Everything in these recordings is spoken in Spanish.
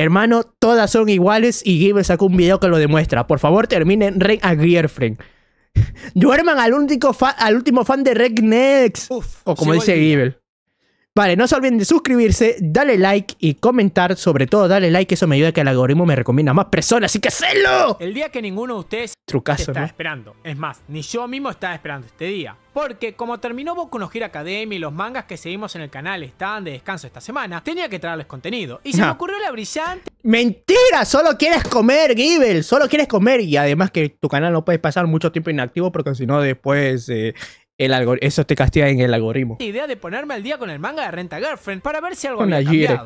Hermano, todas son iguales y Gibber sacó un video que lo demuestra. Por favor, terminen rey a Duerman al, último fan de Reign Next. o como dice Gibber. Vale, no se olviden de suscribirse, darle like y comentar. Sobre todo, dale like, eso me ayuda a que el algoritmo me recomienda a más personas. ¡Así que hacedlo! El día que ninguno de ustedes Trucazo, está esperando. Es más, ni yo mismo estaba esperando este día. Porque como terminó Boku no Academia y los mangas que seguimos en el canal estaban de descanso esta semana, tenía que traerles contenido. Y se me ocurrió la brillante... ¡Mentira! Solo quieres comer, Gibbel. Solo quieres comer. Y además que tu canal no puedes pasar mucho tiempo inactivo porque si no después eh, eso te castiga en el algoritmo. La idea de ponerme al día con el manga de Renta Girlfriend para ver si algo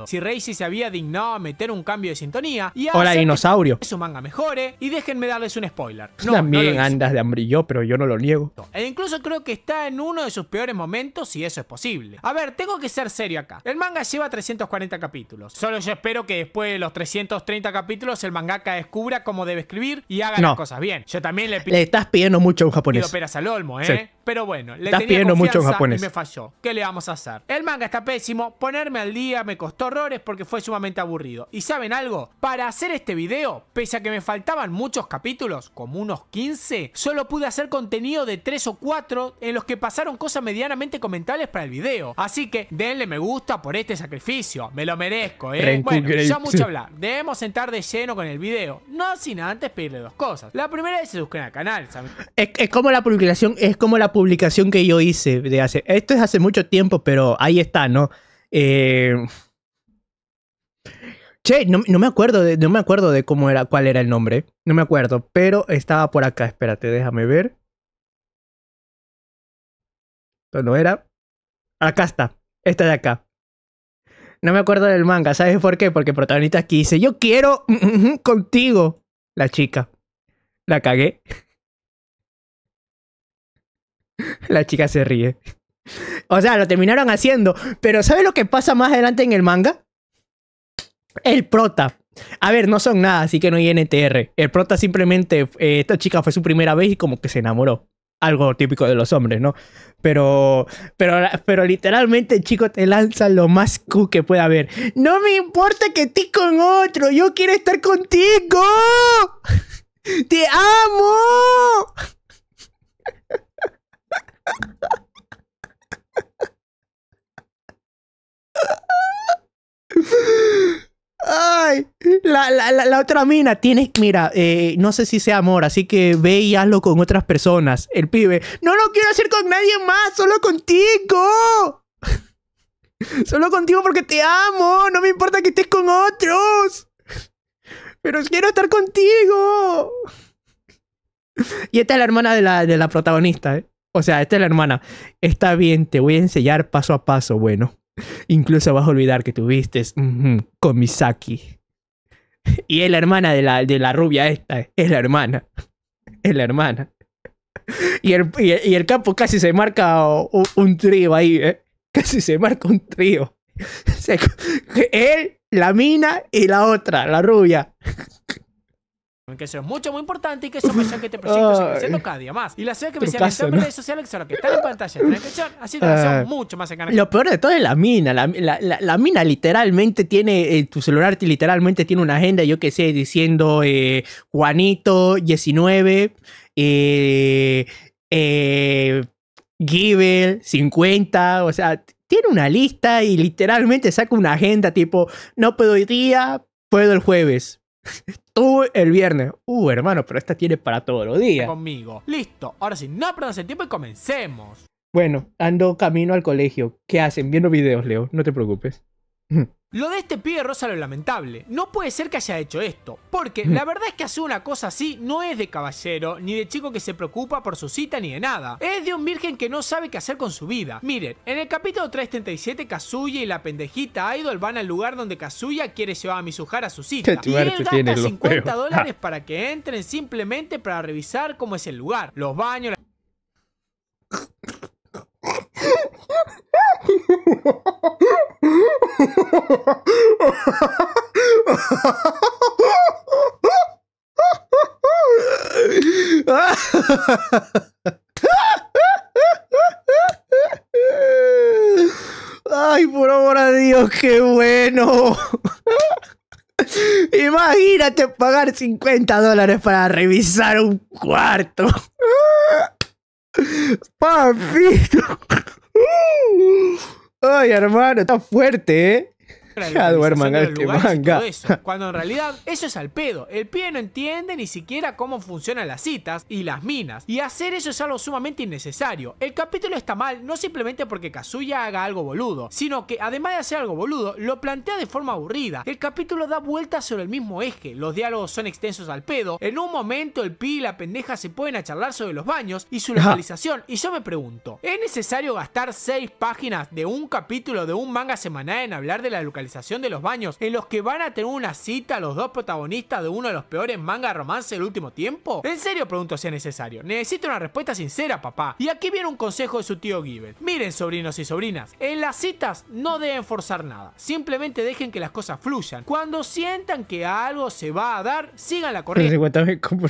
Si Reishi se había dignado a meter un cambio de sintonía y Hola, dinosaurio. que su manga mejore y déjenme darles un spoiler. También andas de hambrillo, pero yo no lo niego. E incluso creo que está en uno de sus peores momentos si eso es posible. A ver, tengo que ser serio acá. El manga lleva 340 capítulos. Solo yo espero que después de los 330 capítulos el mangaka descubra cómo debe escribir y haga las cosas bien. Yo también le pido... Le estás pidiendo mucho a un japonés. Pido operas al olmo, ¿eh? Pero bueno, le Estás tenía mucho y me falló. ¿Qué le vamos a hacer? El manga está pésimo, ponerme al día me costó horrores porque fue sumamente aburrido. ¿Y saben algo? Para hacer este video, pese a que me faltaban muchos capítulos, como unos 15, solo pude hacer contenido de 3 o 4 en los que pasaron cosas medianamente comentables para el video. Así que denle me gusta por este sacrificio, me lo merezco, ¿eh? bueno, ya mucho hablar. Debemos sentar de lleno con el video, no sin antes pedirle dos cosas. La primera es que se suscriban al canal, Es, es como la publicación, es como la publicación que yo hice de hace. Esto es hace mucho tiempo, pero ahí está, ¿no? Eh, che, no, me acuerdo de, no me acuerdo de cómo era, cuál era el nombre. No me acuerdo, pero estaba por acá. Espérate, déjame ver. Esto era. Acá está. Esta de acá. No me acuerdo del manga. ¿Sabes por qué? Porque el protagonista aquí dice: Yo quiero contigo. La chica. La cagué. La chica se ríe. O sea, lo terminaron haciendo. Pero ¿sabes lo que pasa más adelante en el manga? El prota. A ver, no son nada, así que no hay NTR. El prota simplemente, eh, esta chica fue su primera vez y como que se enamoró. Algo típico de los hombres, ¿no? Pero, pero, pero literalmente, el chico, te lanza lo más Q que pueda haber. No me importa que estés con otro, yo quiero estar contigo. ¡Te amo! Ay, la, la, otra mina tienes, mira, eh, no sé si sea amor, así que ve y hazlo con otras personas. El pibe, no lo quiero hacer con nadie más, solo contigo. solo contigo porque te amo, no me importa que estés con otros. Pero quiero estar contigo. Y esta es la hermana de la, de protagonista, ¿eh? O sea, esta es la hermana. Está bien, te voy a enseñar paso a paso, bueno. Incluso vas a olvidar que tuviste Komisaki. con Misaki. Y es la hermana de la, de la rubia esta. Es la hermana. Es la hermana. Y el, y el, campo casi se marca un, trío ahí, ¿eh? Casi se marca un trío. él, la mina y la otra, la rubia que eso es mucho, muy importante y que es hace que te presento se creciendo cada día más. Y la que me en redes sociales, que son que están en pantalla de descripción, así que son ah. mucho más cercanas. Lo peor de todo es la mina. La, mina literalmente tiene, eh, tu celular literalmente tiene una agenda, yo que sé, diciendo eh, Juanito 19, eh, eh, 50, o sea, tiene una lista y literalmente saca una agenda tipo, no puedo hoy día, puedo el jueves Estuve el viernes. Uh, hermano, pero esta tiene para todos los días. Conmigo. Listo. Ahora sí, no perdamos el tiempo y comencemos. Bueno, ando camino al colegio. ¿Qué hacen? Viendo videos, Leo. No te preocupes. Lo de este pibe rosa lo lamentable. No puede ser que haya hecho esto, porque la verdad es que hacer una cosa así no es de caballero, ni de chico que se preocupa por su cita, ni de nada. Es de un virgen que no sabe qué hacer con su vida. Miren, en el capítulo 337, Kazuya y la pendejita Idol van al lugar donde Kazuya quiere llevar a Mizuhara a su cita. Y él gasta 50 dólares para que entren simplemente para revisar cómo es el lugar, los baños, la... Ay, por amor a Dios, qué bueno. Imagínate pagar 50 dólares para revisar un cuarto. Papito. Ay, hermano, está fuerte, ¿eh? cuando en realidad eso es al pedo. El pibe no entiende ni siquiera cómo funcionan las citas y las minas. Y hacer eso es algo sumamente innecesario. El capítulo está mal no simplemente porque Kazuya haga algo boludo, sino que además de hacer algo boludo, lo plantea de forma aburrida. El capítulo da vueltas sobre el mismo eje. Los diálogos son extensos al pedo. En un momento el pi y la pendeja se pueden a charlar sobre los baños y su localización. Y yo me pregunto, ¿es necesario gastar 6 páginas de un capítulo de un manga semanal en hablar de la localización? de los baños en los que van a tener una cita los dos protagonistas de uno de los peores manga romance del último tiempo? En serio pregunto si es necesario. Necesito una respuesta sincera, papá. Y aquí viene un consejo de su tío Given. Miren, sobrinos y sobrinas, en las citas no deben forzar nada. Simplemente dejen que las cosas fluyan. Cuando sientan que algo se va a dar, sigan la corriente.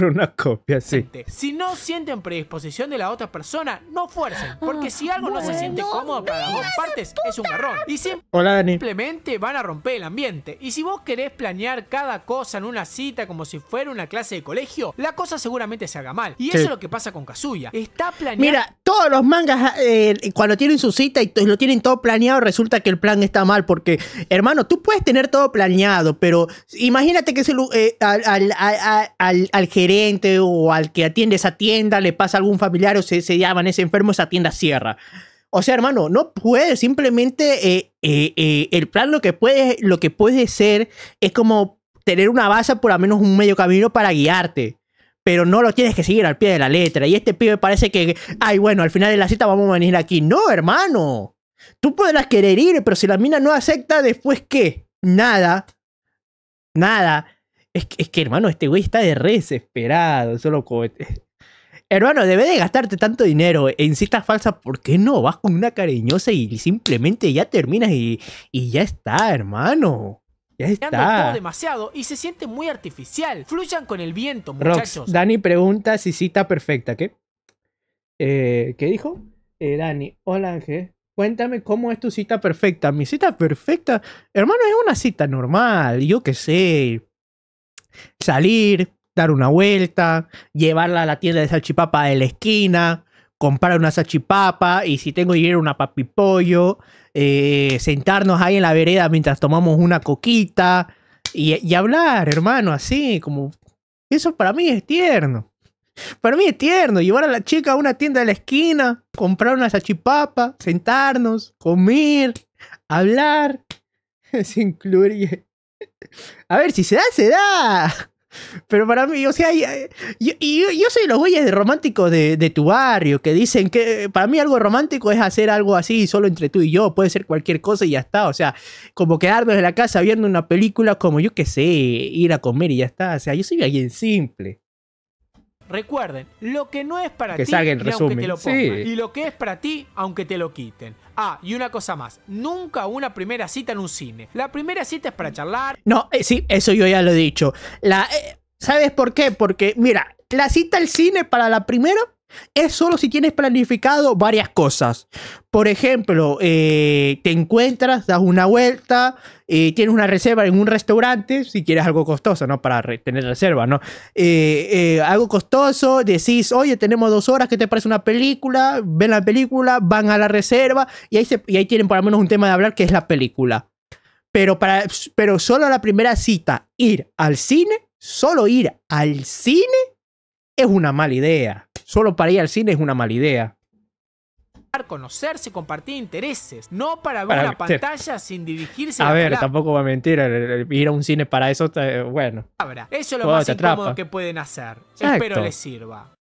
una copia, Si no sienten predisposición de la otra persona, no fuercen. Porque si algo no se ah, siente cómodo para las dos partes, es un error Y Hola, Dani. simplemente van a romper el ambiente. Y si vos querés planear cada cosa en una cita como si fuera una clase de colegio, la cosa seguramente se haga mal. Y eso es lo que pasa con Kazuya. Está planeado. Mira, todos los mangas, eh, cuando tienen su cita y lo tienen todo planeado, resulta que el plan está mal. Porque, hermano, tú puedes tener todo planeado, pero imagínate que eh, al, gerente o al que atiende esa tienda le pasa algún familiar o se, se llaman ese enfermo, esa tienda cierra. O sea, hermano, no puede, simplemente eh, eh, eh, el plan lo que, puede, lo que puede ser es como tener una base por al menos un medio camino para guiarte. Pero no lo tienes que seguir al pie de la letra. Y este pibe parece que, ay, bueno, al final de la cita vamos a venir aquí. No, hermano. Tú podrás querer ir, pero si la mina no acepta, después qué? Nada. Nada. Es que, hermano, este güey está de desesperado. Solo cohete. Hermano, debe de gastarte tanto dinero en citas falsas, ¿por qué no? Vas con una cariñosa y simplemente ya terminas y, y ya está, hermano. Ya está. Todo demasiado y se siente muy artificial. Fluyan con el viento, muchachos. Dani pregunta si cita perfecta, ¿qué? Eh, ¿Qué dijo? Eh, Dani, hola Ángel. Cuéntame cómo es tu cita perfecta. Mi cita perfecta, hermano, es una cita normal, yo qué sé. Salir, dar una vuelta, llevarla a la tienda de salchipapa de la esquina, comprar una salchipapa y si tengo dinero una papi pollo... Eh, sentarnos ahí en la vereda mientras tomamos una coquita y, hablar, hermano, así como... Eso para mí es tierno. Para mí es tierno llevar a la chica a una tienda de la esquina, comprar una salchipapa, sentarnos, comer, hablar. A ver, si se da, se da. Pero para mí, o sea, yo, yo, soy los güeyes de románticos de, de, tu barrio que dicen que eh, para mí algo romántico es hacer algo así solo entre tú y yo, puede ser cualquier cosa y ya está. O sea, como quedarnos en la casa viendo una película, como yo qué sé, ir a comer y ya está. O sea, yo soy alguien simple. Recuerden, lo que no es para ti, aunque te lo pongan. Y lo que es para ti, aunque te lo quiten. Ah, y una cosa más, nunca una primera cita en un cine. La primera cita es para charlar. No, eh, sí, eso yo ya lo he dicho. La, eh, ¿Sabes por qué? Porque, mira, la cita al cine para la primera es solo si tienes planificado varias cosas. Por ejemplo, eh, te encuentras, das una vuelta, eh, tienes una reserva en un restaurante, si quieres algo costoso, ¿no? Para tener reserva, ¿no? Eh, algo costoso, decís, oye, tenemos dos horas, ¿qué te parece una película? Ven la película, van a la reserva y ahí, tienen por lo menos un tema de hablar que es la película. Pero, para, pero solo la primera cita, ir al cine, solo ir al cine es una mala idea solo para ir al cine es una mala idea. Conocerse, compartir intereses, no para ver la pantalla sin dirigirse a A ver, tampoco va a mentir, ir a un cine para eso, eh, bueno. Eso es lo más incómodo que pueden hacer. Espero les sirva.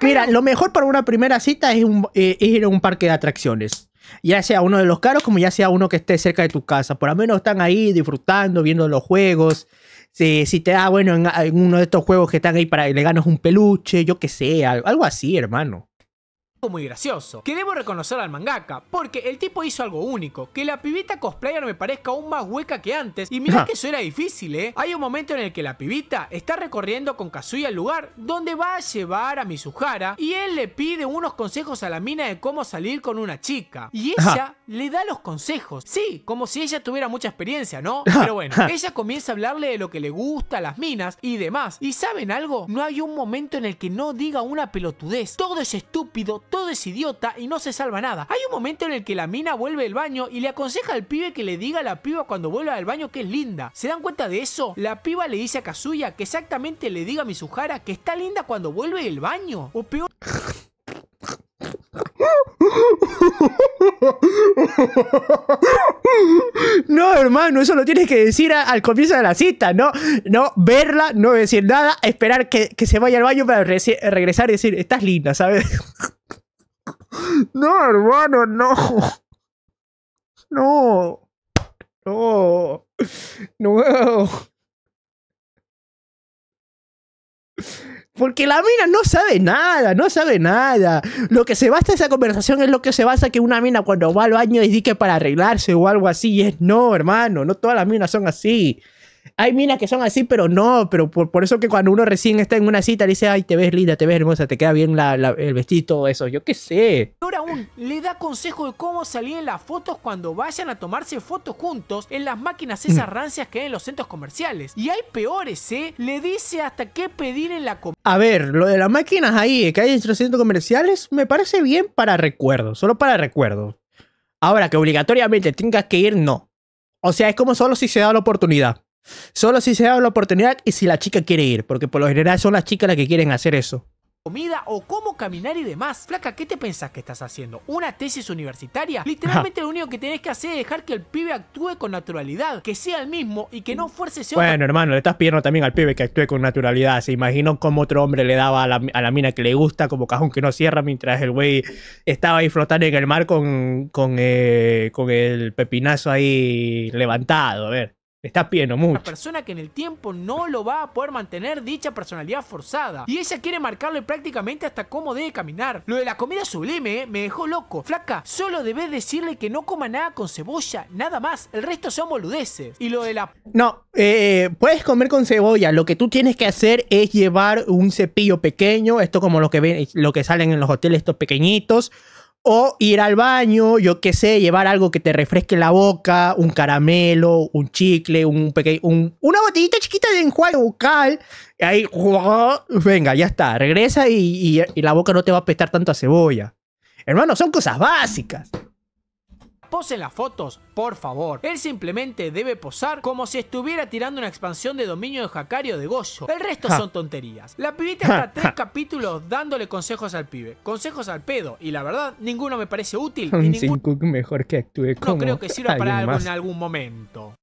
Mira, lo mejor para una primera cita es, eh, es, ir a un parque de atracciones. Ya sea uno de los caros como ya sea uno que esté cerca de tu casa. Por lo menos están ahí disfrutando, viendo los juegos, si, te da, ah, bueno, ah, en, uno de estos juegos que están ahí para le ganas un peluche, yo qué sé, algo así, hermano muy gracioso, que debo reconocer al mangaka, porque el tipo hizo algo único, que la pibita cosplayer me parezca aún más hueca que antes, y mirá ah. que eso era difícil, ¿eh? Hay un momento en el que la pibita está recorriendo con Kazuya el lugar donde va a llevar a Mizuhara, y él le pide unos consejos a la mina de cómo salir con una chica, y ella le da los consejos, sí, como si ella tuviera mucha experiencia, ¿no? Pero bueno, ella comienza a hablarle de lo que le gusta a las minas y demás, y ¿saben algo? No hay un momento en el que no diga una pelotudez, todo es estúpido, todo es idiota y no se salva nada. Hay un momento en el que la mina vuelve del baño y le aconseja al pibe que le diga a la piba cuando vuelva al baño que es linda. ¿Se dan cuenta de eso? La piba le dice a Kazuya que exactamente le diga a Mizuhara que está linda cuando vuelve del baño. O peor... No, hermano, eso lo tienes que decir al comienzo de la cita, ¿no? No verla, no decir nada, esperar que, que se vaya al baño para regresar y decir, estás linda, ¿sabes? No, hermano, no. No. No. No. Porque la mina no sabe nada, no sabe nada. Lo que se basa esa conversación es lo que se basa que una mina cuando va al baño es que para arreglarse o algo así. Y es no, hermano, no todas las minas son así hay minas que son así, pero no, pero por, eso que cuando uno recién está en una cita le dice, ay, te ves linda, te ves hermosa, te queda bien la, el vestido, eso, yo qué sé. Ahora aún, le da consejo de cómo salir en las fotos cuando vayan a tomarse fotos juntos en las máquinas mm. esas rancias que hay en los centros comerciales. Y hay peores, ¿eh? Le dice hasta qué pedir en la comida. A ver, lo de las máquinas ahí que hay en los centros comerciales me parece bien para recuerdos, solo para recuerdo Ahora que obligatoriamente tengas que ir, no. O sea, es como solo si se da la oportunidad. Solo si se da la oportunidad y si la chica quiere ir, porque por lo general son las chicas las que quieren hacer eso comida o cómo caminar y demás. Flaca, ¿qué te pensás que estás haciendo? ¿Una tesis universitaria? Literalmente lo único que tenés que hacer es dejar que el pibe actúe con naturalidad, que sea el mismo y que no fuerce ese Bueno, hermano, le estás pidiendo también al pibe que actúe con naturalidad. Se imaginó cómo otro hombre le daba a la, mina que le gusta como cajón que no cierra mientras el güey estaba ahí flotando en el mar con, con, eh, con el pepinazo ahí levantado. A ver. Estás pidiendo mucho. Una persona que en el tiempo no lo va a poder mantener dicha personalidad forzada. Y ella quiere marcarle prácticamente hasta cómo debe caminar. Lo de la comida sublime eh, me dejó loco. Flaca, solo debes decirle que no coma nada con cebolla, nada más. El resto son boludeces. Y lo de la... No, eh, puedes comer con cebolla. Lo que tú tienes que hacer es llevar un cepillo pequeño. Esto como lo que, ven, lo que salen en los hoteles estos pequeñitos o ir al baño, yo qué sé, llevar algo que te refresque la boca, un caramelo, un chicle, un pequeño, una botellita chiquita de enjuague bucal. Y ahí, venga, ya está, regresa y, la boca no te va a apestar tanto a cebolla. Hermano, son cosas básicas. Posen las fotos, por favor. Él simplemente debe posar como si estuviera tirando una expansión de dominio de Jacario de Goyo. El resto son tonterías. La pibita está tres capítulos dándole consejos al pibe, consejos al pedo, y la verdad, ninguno me parece útil. Un mejor que creo que sirva para algo en algún momento.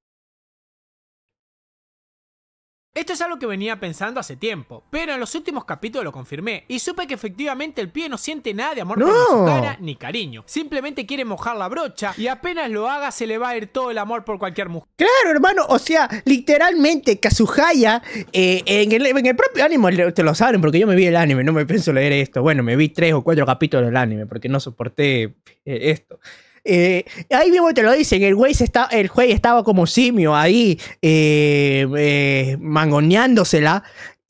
Esto es algo que venía pensando hace tiempo, pero en los últimos capítulos lo confirmé y supe que efectivamente el pie no siente nada de amor por su cara ni cariño. Simplemente quiere mojar la brocha y apenas lo haga se le va a ir todo el amor por cualquier mujer. Claro, hermano, o sea, literalmente Kazuhaya eh, en, el, en, el, propio anime, te lo saben porque yo me vi el anime, no me pienso leer esto. Bueno, me vi tres o cuatro capítulos del anime porque no soporté eh, esto. Eh, ahí mismo te lo dicen, el güey, está, el güey estaba como simio ahí, eh, eh, mangoneándosela.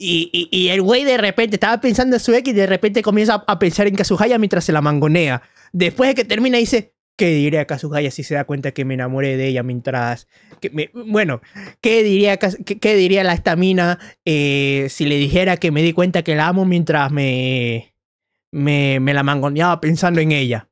Y, el güey de repente estaba pensando en su ex y de repente comienza a, pensar en Kazuhaya mientras se la mangonea. Después de que termina dice, ¿qué diría Kazuhaya si se da cuenta que me enamoré de ella mientras... bueno, ¿qué diría, qué, diría la estamina si le dijera que me di cuenta que la amo mientras me, me la mangoneaba pensando en ella?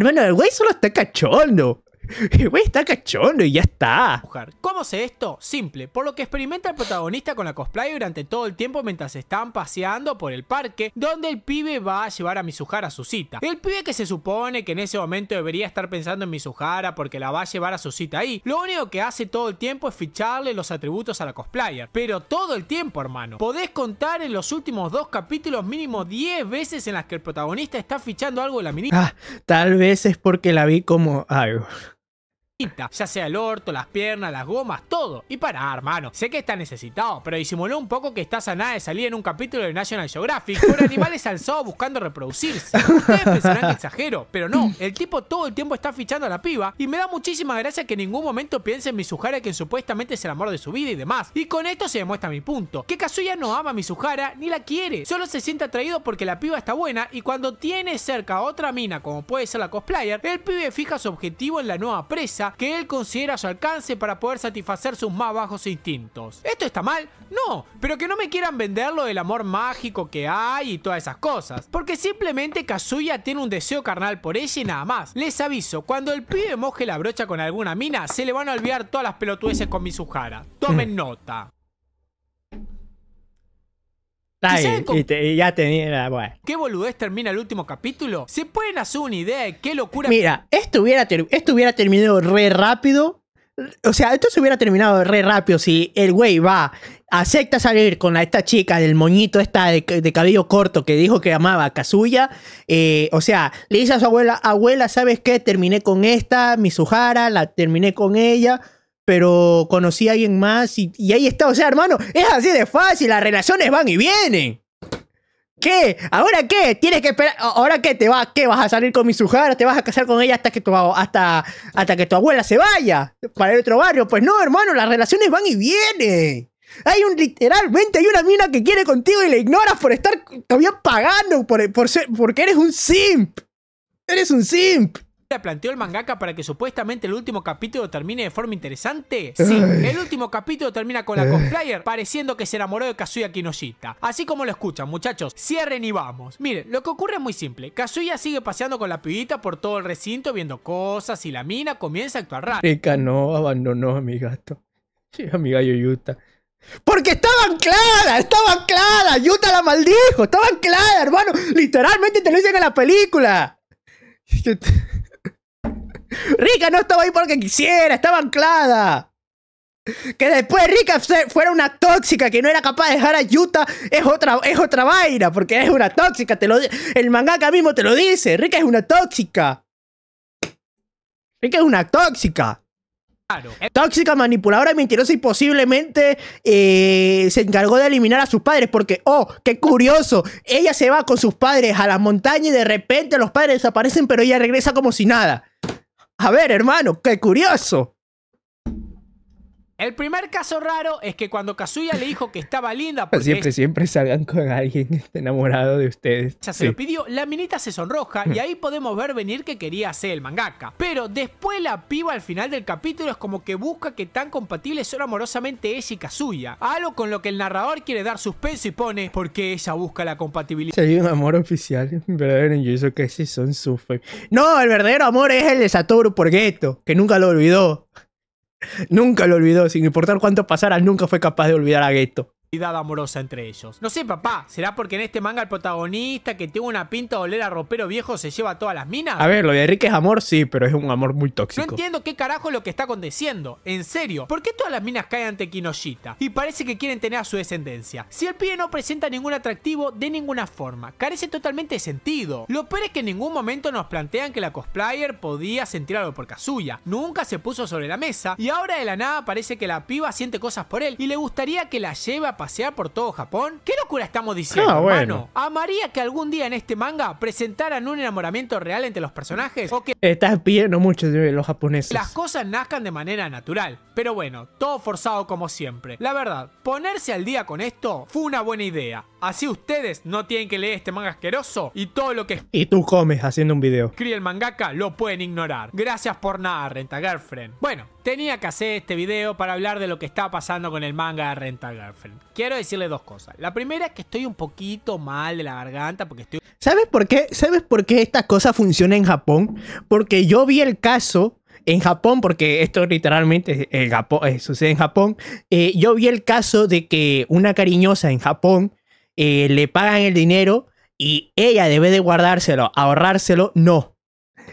Hermano, el güey solo está cachondo. Güey, está cachondo y ya está. ¿Cómo sé esto? Simple, por lo que experimenta el protagonista con la cosplay durante todo el tiempo mientras están paseando por el parque, donde el pibe va a llevar a Mizuhara a su cita. El pibe que se supone que en ese momento debería estar pensando en Mizuhara porque la va a llevar a su cita ahí, lo único que hace todo el tiempo es ficharle los atributos a la cosplayer. Pero todo el tiempo, hermano. Podés contar en los últimos dos capítulos mínimo 10 veces en las que el protagonista está fichando algo de la mini ah, tal vez es porque la vi como algo ya sea el orto, las piernas, las gomas, todo. Y para, hermano, sé que está necesitado, pero disimuló un poco que está sanada de salir en un capítulo de National Geographic con animales alzados buscando reproducirse. Ustedes pensarán que exagero, pero no, el tipo todo el tiempo está fichando a la piba y me da muchísima gracia que en ningún momento piense en Mizuhara que supuestamente es el amor de su vida y demás. Y con esto se demuestra mi punto, que Kazuya no ama a Mizuhara ni la quiere, solo se siente atraído porque la piba está buena y cuando tiene cerca otra mina como puede ser la cosplayer, el pibe fija su objetivo en la nueva presa que él considera su alcance para poder satisfacer sus más bajos instintos. ¿Esto está mal? No, pero que no me quieran vender lo del amor mágico que hay y todas esas cosas. Porque simplemente Kazuya tiene un deseo carnal por ella y nada más. Les aviso, cuando el pibe moje la brocha con alguna mina, se le van a olvidar todas las pelotudeces con Mizuhara. Tomen mm. nota ya ¿Qué boludez termina el último capítulo? ¿Se pueden hacer una idea de qué locura? Mira, esto hubiera, terminado re rápido. O sea, esto se hubiera terminado re rápido si el güey va, acepta salir con esta chica del moñito esta de, cabello corto que dijo que amaba a Kazuya. Eh, o sea, le dice a su abuela, abuela, ¿sabes qué? Terminé con esta, Sujara, la terminé con ella pero conocí a alguien más y, ahí está. O sea, hermano, es así de fácil, las relaciones van y vienen. ¿Qué? ¿Ahora qué? ¿Tienes que esperar? ¿Ahora qué? ¿Te va, qué? ¿Vas a salir con mi sujara? ¿Te vas a casar con ella hasta que, tu, hasta, hasta que tu abuela se vaya para el otro barrio? Pues no, hermano, las relaciones van y vienen. Hay un literalmente, hay una mina que quiere contigo y la ignoras por estar todavía pagando por, por ser, porque eres un simp. Eres un simp la planteó el mangaka para que supuestamente el último capítulo termine de forma interesante? Sí, el último capítulo termina con la eh. cosplayer pareciendo que se enamoró de Kazuya Kinoshita. Así como lo escuchan, muchachos, cierren y vamos. Miren, lo que ocurre es muy simple. Kazuya sigue paseando con la pibita por todo el recinto viendo cosas y la mina comienza a actuar raro. Rica no abandonó a mi gato. Sí, amiga mi Yuta. Porque estaban claras, estaban claras. Yuta la maldijo, estaban claras, hermano. Literalmente te lo dicen en la película. Rica no estaba ahí porque quisiera, estaba anclada. Que después Rika fuera una tóxica que no era capaz de dejar a Yuta es otra, es otra vaina, porque es una tóxica. Te lo, el mangaka mismo te lo dice. Rica es una tóxica. Rika es una tóxica. Claro. Tóxica, manipuladora, mentirosa y posiblemente eh, se encargó de eliminar a sus padres porque, oh, qué curioso, ella se va con sus padres a la montaña y de repente los padres desaparecen pero ella regresa como si nada. A ver, hermano, qué curioso. El primer caso raro es que cuando Kazuya le dijo que estaba linda. Porque siempre, siempre salgan con alguien enamorado de ustedes. Ya se lo pidió, la minita se sonroja y mm. ahí podemos ver venir que quería ser el mangaka. Pero después la piba al final del capítulo es como que busca que tan compatibles son amorosamente ella y Kazuya. Algo con lo que el narrador quiere dar suspenso y pone porque ella busca la compatibilidad. Se ido un amor oficial, yo hizo que sí son su No, el verdadero amor es el de Satoru por Geto, que nunca lo olvidó. Nunca lo olvidó, sin importar cuánto pasara, nunca fue capaz de olvidar a Geto amorosa entre ellos. No sé, papá, ¿será porque en este manga el protagonista que tiene una pinta de oler a ropero viejo se lleva a todas las minas? A ver, lo de Enrique es amor, sí, pero es un amor muy tóxico. No entiendo qué carajo es lo que está aconteciendo. En serio, ¿por qué todas las minas caen ante Kinoshita? Y parece que quieren tener a su descendencia. Si el pibe no presenta ningún atractivo de ninguna forma, carece totalmente de sentido. Lo peor es que en ningún momento nos plantean que la cosplayer podía sentir algo por Kazuya. Nunca se puso sobre la mesa y ahora de la nada parece que la piba siente cosas por él y le gustaría que la lleve a pasear por todo Japón? ¿Qué locura estamos diciendo, ah, bueno. hermano? ¿Amaría que algún día en este manga presentaran un enamoramiento real entre los personajes? ¿O que Estás pidiendo mucho de los japoneses. Las cosas nazcan de manera natural. Pero bueno, todo forzado como siempre. La verdad, ponerse al día con esto fue una buena idea. Así ustedes no tienen que leer este manga asqueroso y todo lo que... Y tú comes haciendo un video. Cree el mangaka, lo pueden ignorar. Gracias por nada, Renta Girlfriend. Bueno, tenía que hacer este video para hablar de lo que está pasando con el manga de Renta Girlfriend. Quiero decirle dos cosas. La primera es que estoy un poquito mal de la garganta porque estoy... ¿Sabes por qué? ¿Sabes por qué esta cosa funciona en Japón? Porque yo vi el caso en Japón, porque esto literalmente eh, sucede en Japón, eh, yo vi el caso de que una cariñosa en Japón eh, le pagan el dinero y ella debe de guardárselo, ahorrárselo, no.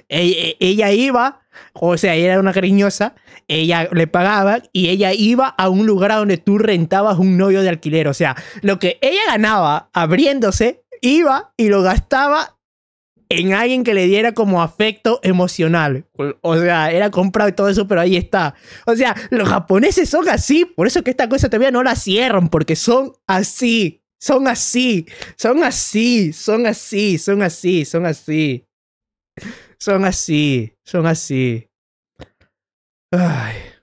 E, e, ella iba, o sea, ella era una cariñosa, ella le pagaba y ella iba a un lugar donde tú rentabas un novio de alquiler. O sea, lo que ella ganaba abriéndose, iba y lo gastaba en alguien que le diera como afecto emocional. O sea, era comprado y todo eso, pero ahí está. O sea, los japoneses son así, por eso que esta cosa todavía no la cierran, porque son así. Son así, son así, son así, son así, son así. Son así, son así. Ay.